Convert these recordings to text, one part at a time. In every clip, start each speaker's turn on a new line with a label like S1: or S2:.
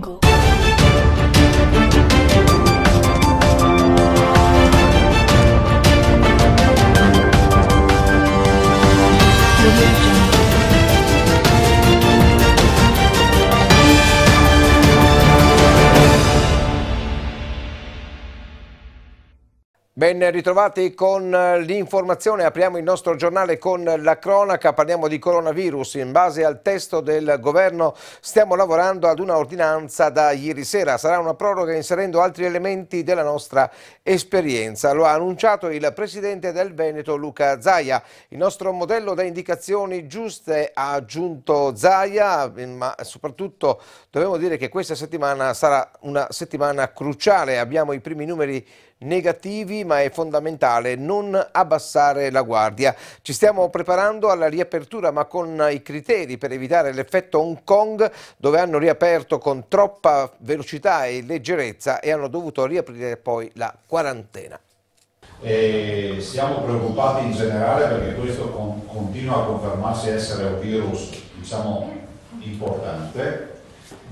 S1: jungle. Ben ritrovati con eh, l'informazione, apriamo il nostro giornale con la cronaca, parliamo di coronavirus. In base al testo del governo stiamo lavorando ad una ordinanza da ieri sera, sarà una proroga inserendo altri elementi della nostra esperienza. Lo ha annunciato il presidente del Veneto Luca Zaia. Il nostro modello da indicazioni giuste ha aggiunto Zaia, ma soprattutto dobbiamo dire che questa settimana sarà una settimana cruciale. Abbiamo i primi numeri negativi, ma è fondamentale non abbassare la guardia. Ci stiamo preparando alla riapertura, ma con i criteri per evitare l'effetto Hong Kong, dove hanno riaperto con troppa velocità e leggerezza e hanno dovuto riaprire poi la quarantena.
S2: E siamo preoccupati in generale perché questo con, continua a confermarsi essere un virus diciamo, importante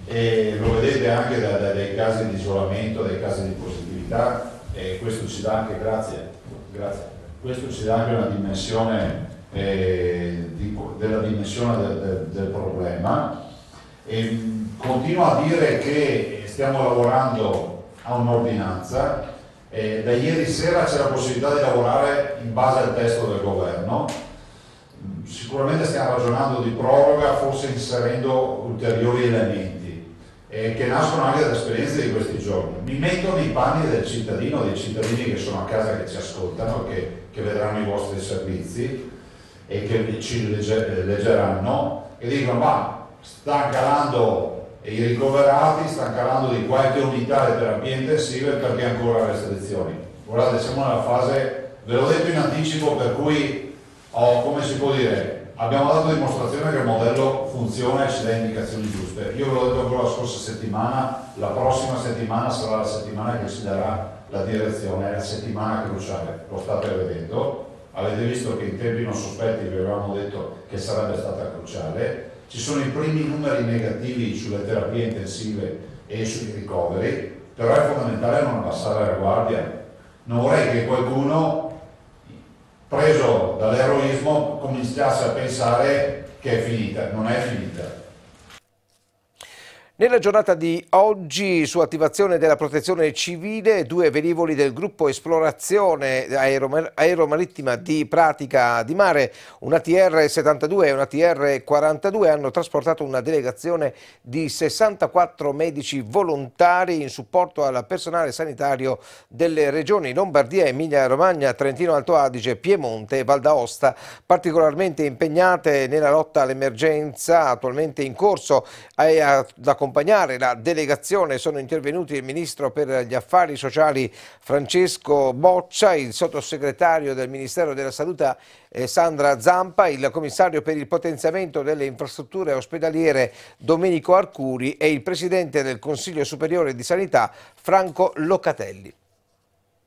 S2: e lo vedete anche da, da, dai casi di isolamento, dai casi di positività e questo ci dà anche, grazie, grazie, questo ci dà anche una dimensione eh, di, della dimensione del, del, del problema. E, mm, continua a dire che stiamo lavorando a un'ordinanza, eh, da ieri sera c'è la possibilità di lavorare in base al testo del governo, mm, sicuramente stiamo ragionando di proroga, forse inserendo ulteriori elementi eh, che nascono anche da esperienze di questi giorni. Mi metto nei panni del cittadino, dei cittadini che sono a casa che ci ascoltano, che, che vedranno i vostri servizi e che ci legge, leggeranno e dicono ma stanno calando i ricoverati, stanno calando di qualche unità le terapie intensive perché ancora restrizioni. Guardate, siamo nella fase, ve l'ho detto in anticipo per cui ho, come si può dire, abbiamo dato dimostrazione che il modello funziona e ci dà indicazioni giuste. Io ve l'ho detto ancora la scorsa settimana, la prossima settimana sarà la settimana che ci darà la direzione, è la settimana cruciale, lo state vedendo. Avete visto che in tempi non sospetti vi avevamo detto che sarebbe stata cruciale. Ci sono i primi numeri negativi sulle terapie intensive e sui ricoveri, però è fondamentale non abbassare la guardia. Non vorrei che qualcuno preso dall'eroismo cominciasse a pensare che è finita, non è finita.
S1: Nella giornata di oggi, su attivazione della protezione civile, due velivoli del gruppo Esplorazione Aeromarittima di Pratica di Mare, una tr 72 e una tr 42 hanno trasportato una delegazione di 64 medici volontari in supporto al personale sanitario delle regioni Lombardia, Emilia-Romagna, Trentino-Alto Adige, Piemonte e Val d'Aosta, particolarmente impegnate nella lotta all'emergenza attualmente in corso. e Da accompagnare la delegazione sono intervenuti il Ministro per gli Affari Sociali Francesco Boccia, il Sottosegretario del Ministero della Salute eh, Sandra Zampa, il Commissario per il Potenziamento delle Infrastrutture Ospedaliere Domenico Arcuri e il Presidente del Consiglio Superiore di Sanità Franco Locatelli.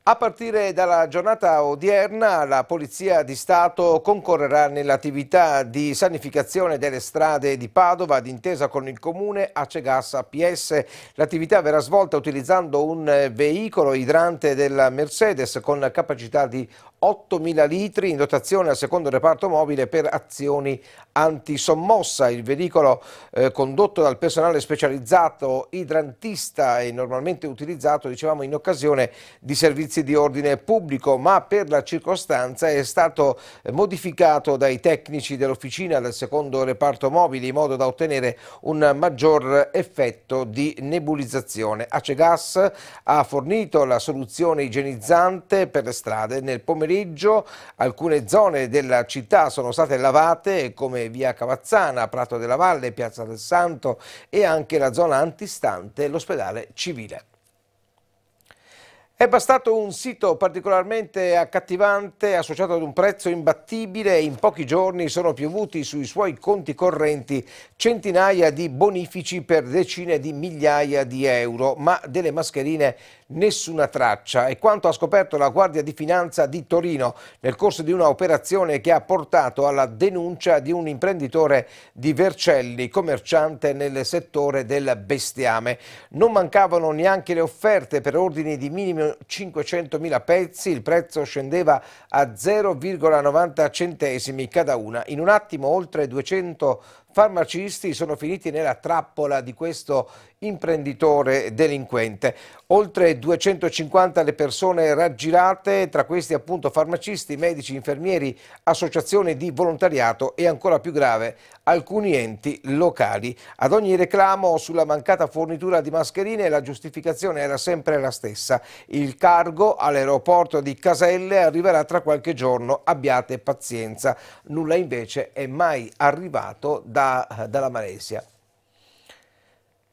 S1: A partire dalla giornata odierna la Polizia di Stato concorrerà nell'attività di sanificazione delle strade di Padova d'intesa con il comune Acegas PS. L'attività verrà svolta utilizzando un veicolo idrante della Mercedes con capacità di 8.000 litri in dotazione al secondo reparto mobile per azioni antisommossa. Il veicolo eh, condotto dal personale specializzato idrantista e normalmente utilizzato dicevamo, in occasione di servizi di ordine pubblico, ma per la circostanza è stato eh, modificato dai tecnici dell'officina del secondo reparto mobile in modo da ottenere un maggior effetto di nebulizzazione. Acegas ha fornito la soluzione igienizzante per le strade nel pomeriggio pomeriggio alcune zone della città sono state lavate come via Cavazzana, Prato della Valle, Piazza del Santo e anche la zona antistante l'ospedale civile. È bastato un sito particolarmente accattivante associato ad un prezzo imbattibile e in pochi giorni sono piovuti sui suoi conti correnti centinaia di bonifici per decine di migliaia di euro, ma delle mascherine nessuna traccia. È quanto ha scoperto la Guardia di Finanza di Torino nel corso di una operazione che ha portato alla denuncia di un imprenditore di Vercelli, commerciante nel settore del bestiame. Non mancavano neanche le offerte per ordini di minimo 500.000 pezzi, il prezzo scendeva a 0,90 centesimi cada una. In un attimo oltre 200 farmacisti sono finiti nella trappola di questo imprenditore delinquente. Oltre 250 le persone raggirate, tra questi appunto farmacisti, medici, infermieri, associazioni di volontariato e ancora più grave alcuni enti locali. Ad ogni reclamo sulla mancata fornitura di mascherine la giustificazione era sempre la stessa. Il cargo all'aeroporto di Caselle arriverà tra qualche giorno, abbiate pazienza. Nulla invece è mai arrivato da da, dalla Malesia.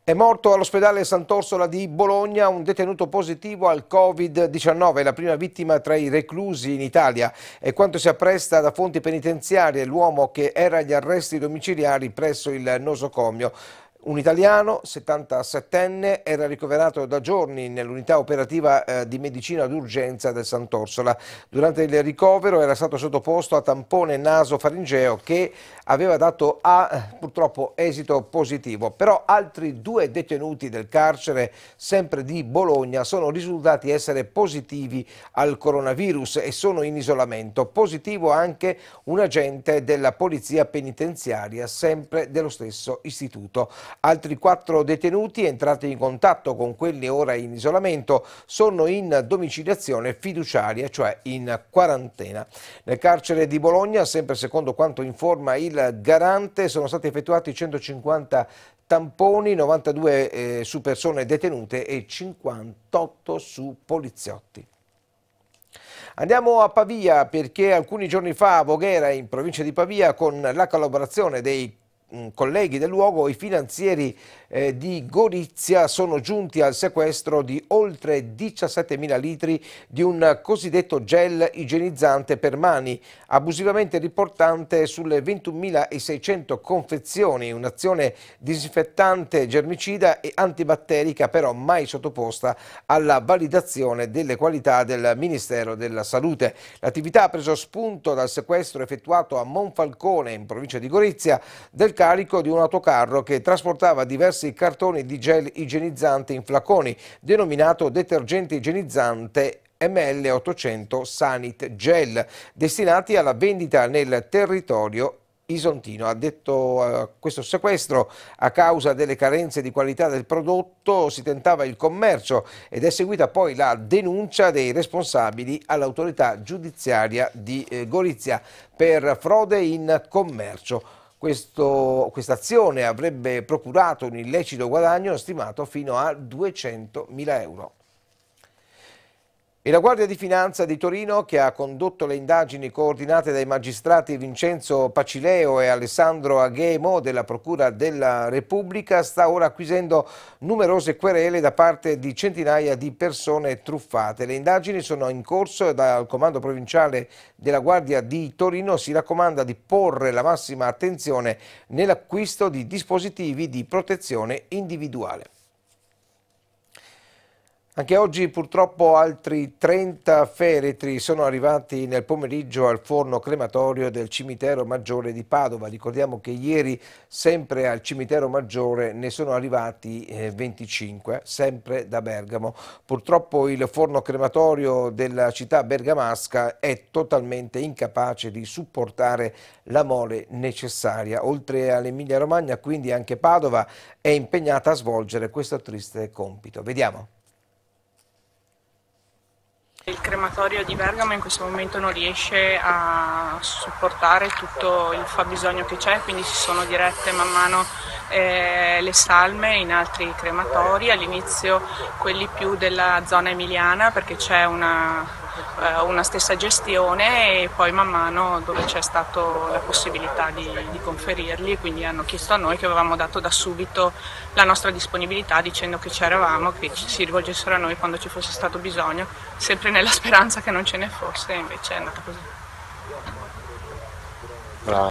S1: È morto all'ospedale Sant'Orsola di Bologna un detenuto positivo al Covid-19, la prima vittima tra i reclusi in Italia. E quanto si appresta da fonti penitenziarie l'uomo che era agli arresti domiciliari presso il nosocomio. Un italiano, 77enne, era ricoverato da giorni nell'unità operativa eh, di medicina d'urgenza del Sant'Orsola. Durante il ricovero era stato sottoposto a tampone naso-faringeo che aveva dato a, ah, purtroppo esito positivo. Però altri due detenuti del carcere, sempre di Bologna, sono risultati essere positivi al coronavirus e sono in isolamento. Positivo anche un agente della polizia penitenziaria, sempre dello stesso istituto. Altri quattro detenuti entrati in contatto con quelli ora in isolamento sono in domiciliazione fiduciaria, cioè in quarantena. Nel carcere di Bologna, sempre secondo quanto informa il garante, sono stati effettuati 150 tamponi, 92 eh, su persone detenute e 58 su poliziotti. Andiamo a Pavia perché alcuni giorni fa a Voghera in provincia di Pavia con la collaborazione dei colleghi del luogo, i finanzieri eh, di Gorizia sono giunti al sequestro di oltre 17.000 litri di un cosiddetto gel igienizzante per mani, abusivamente riportante sulle 21.600 confezioni, un'azione disinfettante, germicida e antibatterica però mai sottoposta alla validazione delle qualità del Ministero della Salute. L'attività ha preso spunto dal sequestro effettuato a Monfalcone, in provincia di Gorizia, del carico di un autocarro che trasportava diversi cartoni di gel igienizzante in flaconi, denominato detergente igienizzante ML 800 Sanit Gel, destinati alla vendita nel territorio Isontino ha detto eh, questo sequestro a causa delle carenze di qualità del prodotto si tentava il commercio ed è seguita poi la denuncia dei responsabili all'autorità giudiziaria di eh, Gorizia per frode in commercio questa azione avrebbe procurato un illecito guadagno stimato fino a 200.000 euro. E la Guardia di Finanza di Torino, che ha condotto le indagini coordinate dai magistrati Vincenzo Pacileo e Alessandro Aghemo della Procura della Repubblica, sta ora acquisendo numerose querele da parte di centinaia di persone truffate. Le indagini sono in corso e dal Comando Provinciale della Guardia di Torino si raccomanda di porre la massima attenzione nell'acquisto di dispositivi di protezione individuale. Anche oggi purtroppo altri 30 feretri sono arrivati nel pomeriggio al forno crematorio del cimitero maggiore di Padova. Ricordiamo che ieri sempre al cimitero maggiore ne sono arrivati 25, eh, sempre da Bergamo. Purtroppo il forno crematorio della città bergamasca è totalmente incapace di supportare la mole necessaria. Oltre all'Emilia Romagna quindi anche Padova è impegnata a svolgere questo triste compito. Vediamo.
S2: Il crematorio di Bergamo in questo momento non riesce a supportare tutto il fabbisogno che c'è, quindi si sono dirette man mano eh, le salme in altri crematori, all'inizio quelli più della zona emiliana perché c'è una eh, una stessa gestione e poi man mano dove c'è stata la possibilità di, di conferirli, quindi hanno chiesto a noi che avevamo dato da subito la nostra disponibilità dicendo che c'eravamo, che si rivolgessero a noi quando ci fosse stato bisogno, sempre nella speranza che non ce ne fosse, invece è andata così.
S3: Bravo.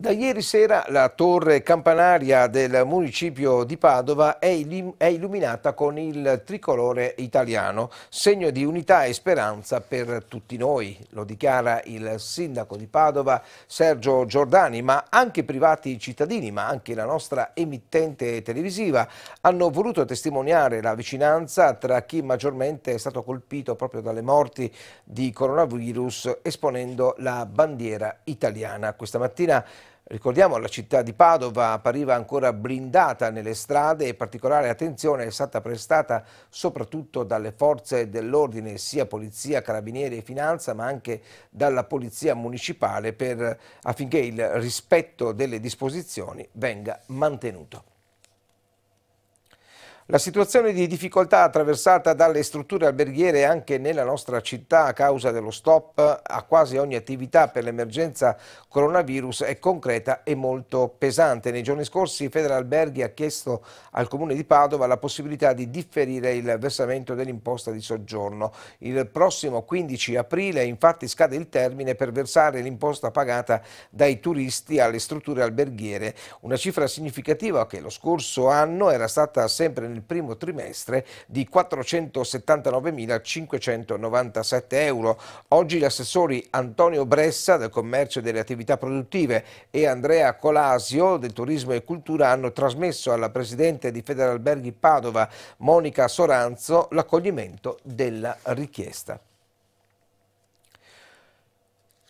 S1: Da ieri sera la torre campanaria del municipio di Padova è, illuminata con il tricolore italiano, segno di unità e speranza per tutti noi, lo dichiara il sindaco di Padova Sergio Giordani, ma anche privati cittadini, ma anche la nostra emittente televisiva hanno voluto testimoniare la vicinanza tra chi maggiormente è stato colpito proprio dalle morti di coronavirus esponendo la bandiera italiana. Questa mattina Ricordiamo che la città di Padova appariva ancora blindata nelle strade e particolare attenzione è stata prestata soprattutto dalle forze dell'ordine, sia polizia, carabinieri e finanza, ma anche dalla polizia municipale per, affinché il rispetto delle disposizioni venga mantenuto. La situazione di difficoltà attraversata dalle strutture alberghiere anche nella nostra città a causa dello stop a quasi ogni attività per l'emergenza coronavirus è concreta e molto pesante. Nei giorni scorsi Federalberghi ha chiesto al Comune di Padova la possibilità di differire il versamento dell'imposta di soggiorno. Il prossimo 15 aprile infatti scade il termine per versare l'imposta pagata dai turisti alle strutture alberghiere, una cifra significativa che lo scorso anno era stata sempre nel nel primo trimestre di 479.597 euro. Oggi gli assessori Antonio Bressa del Commercio e delle Attività Produttive e Andrea Colasio del Turismo e Cultura hanno trasmesso alla Presidente di Federalberghi Padova, Monica Soranzo, l'accoglimento della richiesta.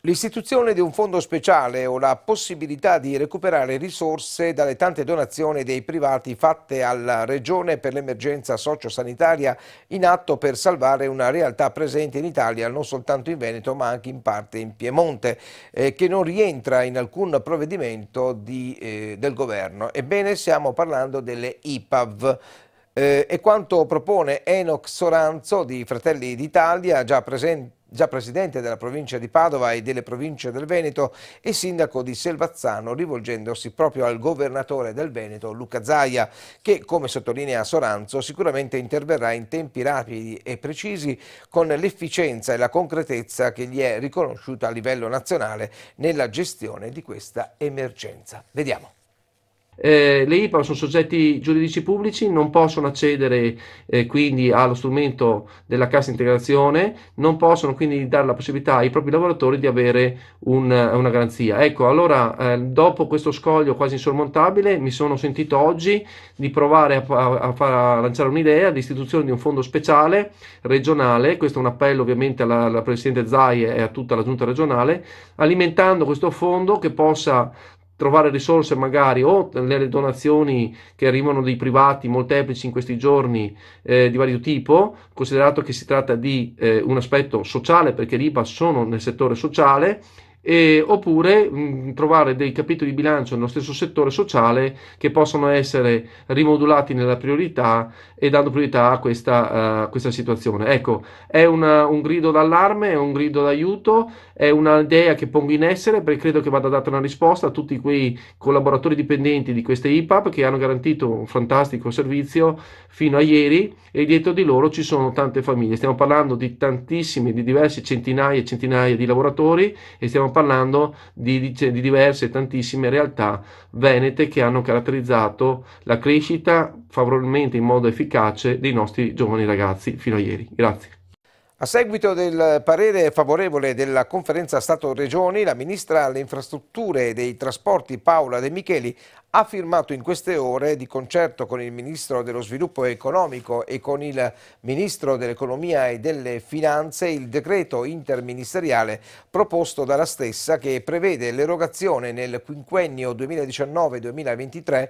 S1: L'istituzione di un fondo speciale o la possibilità di recuperare risorse dalle tante donazioni dei privati fatte alla Regione per l'emergenza sociosanitaria in atto per salvare una realtà presente in Italia, non soltanto in Veneto ma anche in parte in Piemonte, eh, che non rientra in alcun provvedimento di, eh, del governo. Ebbene stiamo parlando delle IPAV. Eh, e quanto propone Enoch Soranzo di Fratelli d'Italia, già presente già presidente della provincia di Padova e delle province del Veneto e sindaco di Selvazzano rivolgendosi proprio al governatore del Veneto Luca Zaia che come sottolinea Soranzo sicuramente interverrà in tempi rapidi e precisi con l'efficienza e la concretezza che gli è riconosciuta a livello nazionale nella gestione di questa emergenza.
S3: Vediamo. Eh, le IPA sono soggetti giuridici pubblici, non possono accedere eh, quindi allo strumento della cassa integrazione, non possono quindi dare la possibilità ai propri lavoratori di avere un, eh, una garanzia. Ecco, allora eh, dopo questo scoglio quasi insormontabile mi sono sentito oggi di provare a, a, a lanciare un'idea di istituzione di un fondo speciale regionale, questo è un appello ovviamente alla, alla Presidente Zai e a tutta la Giunta regionale, alimentando questo fondo che possa trovare risorse magari o nelle donazioni che arrivano dai privati molteplici in questi giorni eh, di vario tipo, considerato che si tratta di eh, un aspetto sociale perché l'IBA sono nel settore sociale e, oppure mh, mm, trovare dei capitoli di bilancio nello stesso settore sociale che possono essere rimodulati nella priorità e dando priorità a questa, uh, questa situazione. Ecco, è una, un grido d'allarme, è un grido d'aiuto, è un'idea che pongo in essere perché credo che vada data una risposta a tutti quei collaboratori dipendenti di queste IPAP che hanno garantito un fantastico servizio fino a ieri e dietro di loro ci sono tante famiglie. Stiamo parlando di tantissimi, di diversi centinaia e centinaia di lavoratori e stiamo stiamo parlando di, di, cioè, di diverse, tantissime realtà venete che hanno caratterizzato la crescita favorevolmente in modo efficace dei nostri giovani ragazzi fino a ieri. Grazie.
S1: A seguito del parere favorevole della conferenza Stato-Regioni, la ministra alle infrastrutture e dei trasporti Paola De Micheli ha firmato in queste ore, di concerto con il ministro dello sviluppo economico e con il ministro dell'economia e delle finanze, il decreto interministeriale proposto dalla stessa che prevede l'erogazione nel quinquennio 2019-2023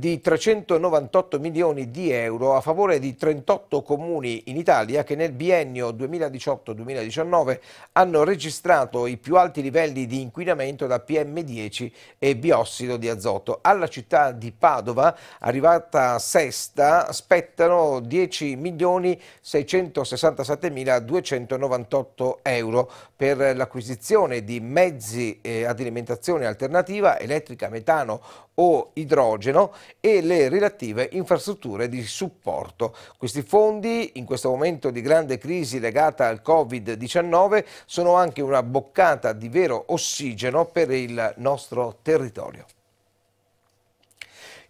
S1: di 398 milioni di euro a favore di 38 comuni in Italia che nel biennio 2018-2019 hanno registrato i più alti livelli di inquinamento da PM10 e biossido di azoto. Alla città di Padova, arrivata sesta, spettano 10 milioni 667 mila 298 euro per l'acquisizione di mezzi eh, ad alimentazione alternativa, elettrica, metano o idrogeno e le relative infrastrutture di supporto. Questi fondi, in questo momento di grande crisi legata al Covid-19, sono anche una boccata di vero ossigeno per il nostro territorio.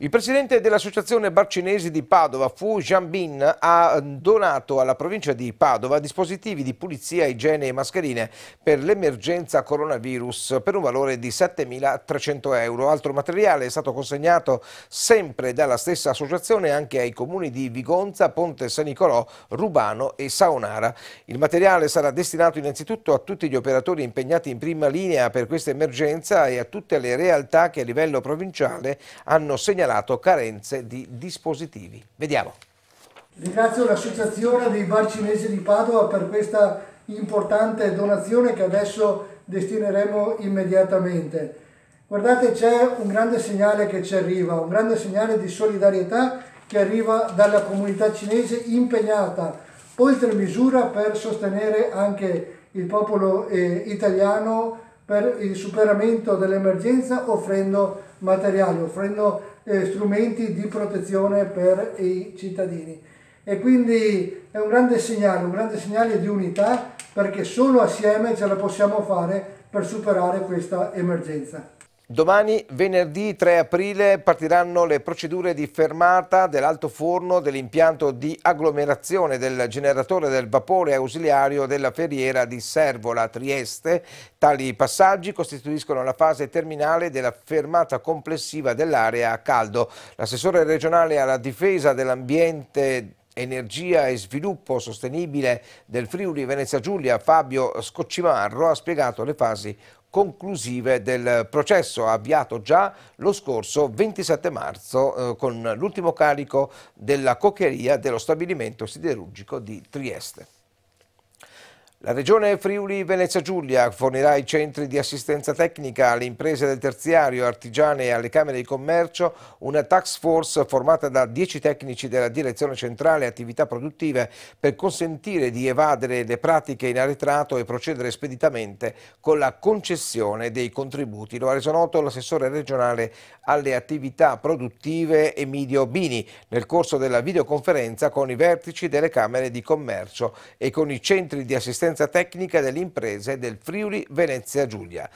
S1: Il presidente dell'Associazione Barcinesi di Padova, Fu Jambin, ha donato alla provincia di Padova dispositivi di pulizia, igiene e mascherine per l'emergenza coronavirus per un valore di 7.300 euro. Altro materiale è stato consegnato sempre dalla stessa associazione anche ai comuni di Vigonza, Ponte San Nicolò, Rubano e Saonara. Il materiale sarà destinato innanzitutto a tutti gli operatori impegnati in prima linea per questa emergenza e a tutte le realtà che a livello provinciale hanno segnalato segnalato carenze di dispositivi. Vediamo.
S3: Ringrazio l'Associazione dei Bar Cinesi di Padova per questa importante donazione che adesso destineremo immediatamente. Guardate, c'è un grande segnale che ci arriva, un grande segnale di solidarietà che arriva dalla comunità cinese impegnata oltre misura per sostenere anche il popolo eh, italiano per il superamento dell'emergenza offrendo materiale, offrendo eh, strumenti di protezione per i cittadini. E quindi è un grande segnale, un grande segnale di unità perché solo assieme ce la possiamo fare per superare questa emergenza.
S1: Domani, venerdì 3 aprile, partiranno le procedure di fermata dell'alto forno dell'impianto di agglomerazione del generatore del vapore ausiliario della ferriera di Servola Trieste. Tali passaggi costituiscono la fase terminale della fermata complessiva dell'area a caldo. L'assessore regionale alla difesa dell'ambiente Energia e Sviluppo Sostenibile del Friuli Venezia Giulia Fabio Scoccimarro ha spiegato le fasi conclusive del processo avviato già lo scorso 27 marzo eh, con l'ultimo carico della coccheria dello stabilimento siderurgico di Trieste. La regione Friuli Venezia Giulia fornirà i centri di assistenza tecnica alle imprese del terziario, artigiane e alle Camere di Commercio una tax force formata da 10 tecnici della Direzione Centrale Attività Produttive per consentire di evadere le pratiche in arretrato e procedere speditamente con la concessione dei contributi. Lo ha reso noto l'assessore regionale alle attività produttive Emidio Bini nel corso della videoconferenza con i vertici delle Camere di Commercio e con i centri di assistenza l'assistenza tecnica delle imprese del Friuli Venezia Giulia.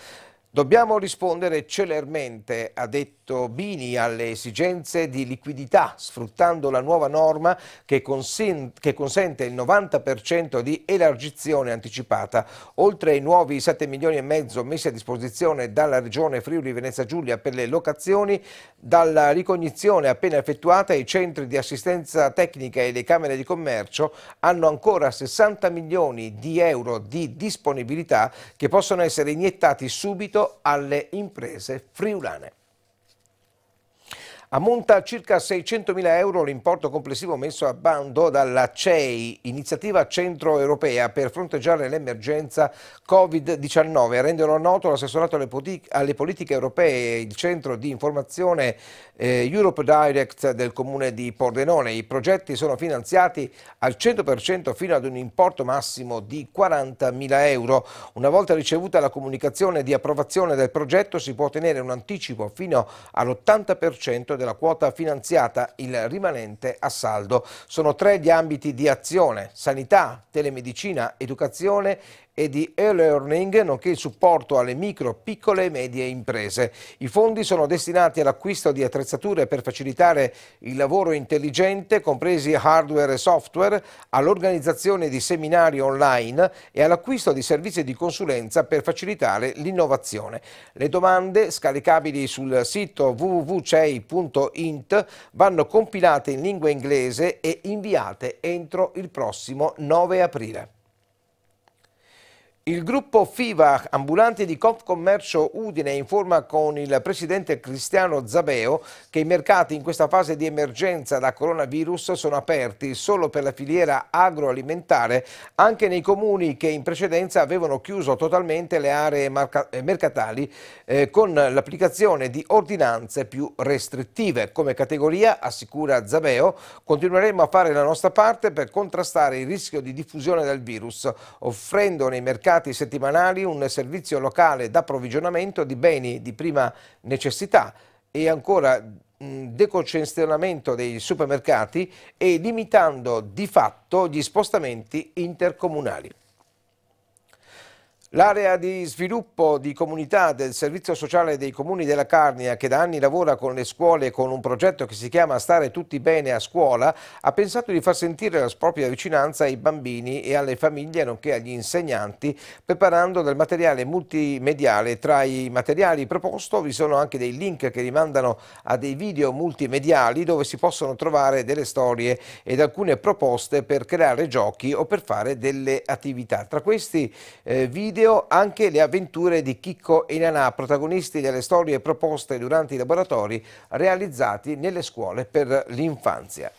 S1: Dobbiamo rispondere celermente, ha detto Bini, alle esigenze di liquidità, sfruttando la nuova norma che, che consente il 90% di elargizione anticipata. Oltre ai nuovi 7 milioni e mezzo messi a disposizione dalla Regione Friuli Venezia Giulia per le locazioni, dalla ricognizione appena effettuata i centri di assistenza tecnica e le Camere di Commercio hanno ancora 60 milioni di euro di disponibilità che possono essere iniettati subito alle imprese friulane. Ammonta a circa 600.000 euro l'importo complessivo messo a bando dalla CEI, iniziativa centroeuropea per fronteggiare l'emergenza Covid-19. Rendono noto l'assessorato alle, alle, politiche europee e il centro di informazione eh, Europe Direct del comune di Pordenone. I progetti sono finanziati al 100% fino ad un importo massimo di 40.000 euro. Una volta ricevuta la comunicazione di approvazione del progetto si può ottenere un anticipo fino all'80% del della quota finanziata, il rimanente a saldo. Sono tre gli ambiti di azione, sanità, telemedicina, educazione e di e-learning, nonché il supporto alle micro, piccole e medie imprese. I fondi sono destinati all'acquisto di attrezzature per facilitare il lavoro intelligente, compresi hardware e software, all'organizzazione di seminari online e all'acquisto di servizi di consulenza per facilitare l'innovazione. Le domande, scaricabili sul sito www.cei.int, vanno compilate in lingua inglese e inviate entro il prossimo 9 aprile. Il gruppo FIVA ambulanti di Confcommercio Udine informa con il presidente Cristiano Zabeo che i mercati in questa fase di emergenza da coronavirus sono aperti solo per la filiera agroalimentare anche nei comuni che in precedenza avevano chiuso totalmente le aree eh, mercatali eh, con l'applicazione di ordinanze più restrittive. Come categoria, assicura Zabeo, continueremo a fare la nostra parte per contrastare il rischio di diffusione del virus offrendo nei mercati mercati settimanali un servizio locale d'approvvigionamento di beni di prima necessità e ancora deconcessionamento dei supermercati e limitando di fatto gli spostamenti intercomunali. L'area di sviluppo di comunità del Servizio Sociale dei Comuni della Carnia, che da anni lavora con le scuole con un progetto che si chiama Stare tutti bene a scuola, ha pensato di far sentire la propria vicinanza ai bambini e alle famiglie, nonché agli insegnanti, preparando del materiale multimediale. Tra i materiali proposto vi sono anche dei link che rimandano a dei video multimediali dove si possono trovare delle storie ed alcune proposte per creare giochi o per fare delle attività. Tra questi eh, video video anche le avventure di Chicco e Nanà, protagonisti delle storie proposte durante i laboratori realizzati nelle scuole per l'infanzia.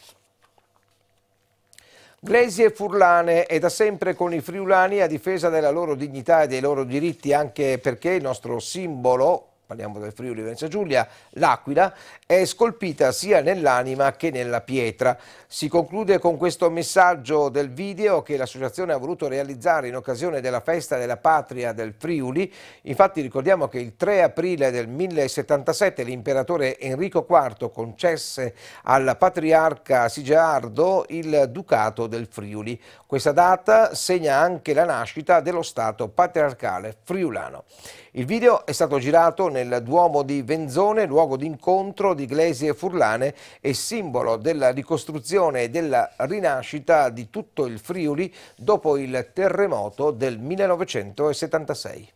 S1: Glesi e Furlane è da sempre con i friulani a difesa della loro dignità e dei loro diritti anche perché il nostro simbolo parliamo del Friuli Venezia Giulia, l'Aquila, è scolpita sia nell'anima che nella pietra. Si conclude con questo messaggio del video che l'associazione ha voluto realizzare in occasione della festa della patria del Friuli. Infatti ricordiamo che il 3 aprile del 1077 l'imperatore Enrico IV concesse al patriarca Sigeardo il ducato del Friuli. Questa data segna anche la nascita dello Stato patriarcale friulano. Il video è stato girato nel Duomo di Venzone, luogo d'incontro di Glesi e Furlane è simbolo della ricostruzione e della rinascita di tutto il Friuli dopo il terremoto del 1976.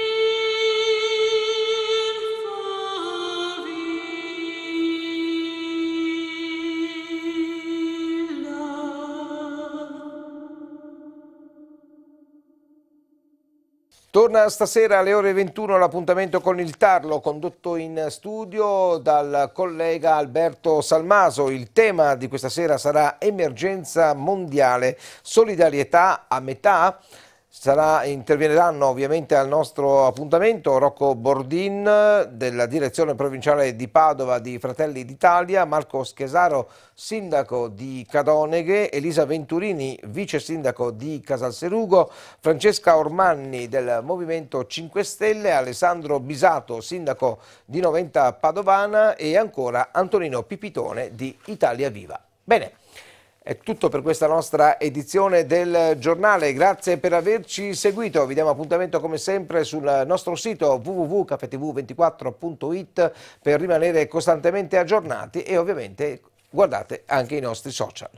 S1: Torna stasera alle ore 21 l'appuntamento con il Tarlo, condotto in studio dal collega Alberto Salmaso. Il tema di questa sera sarà emergenza mondiale, solidarietà a metà? Sarà, interveniranno ovviamente al nostro appuntamento Rocco Bordin della direzione provinciale di Padova di Fratelli d'Italia, Marco Schesaro, sindaco di Cadoneghe, Elisa Venturini, vice sindaco di Casalserugo, Francesca Ormanni del Movimento 5 Stelle, Alessandro Bisato, sindaco di Noventa Padovana e ancora Antonino Pipitone di Italia Viva. Bene. È tutto per questa nostra edizione del giornale, grazie per averci seguito, vi diamo appuntamento come sempre sul nostro sito www.cafetv24.it per rimanere costantemente aggiornati e ovviamente guardate anche i nostri social.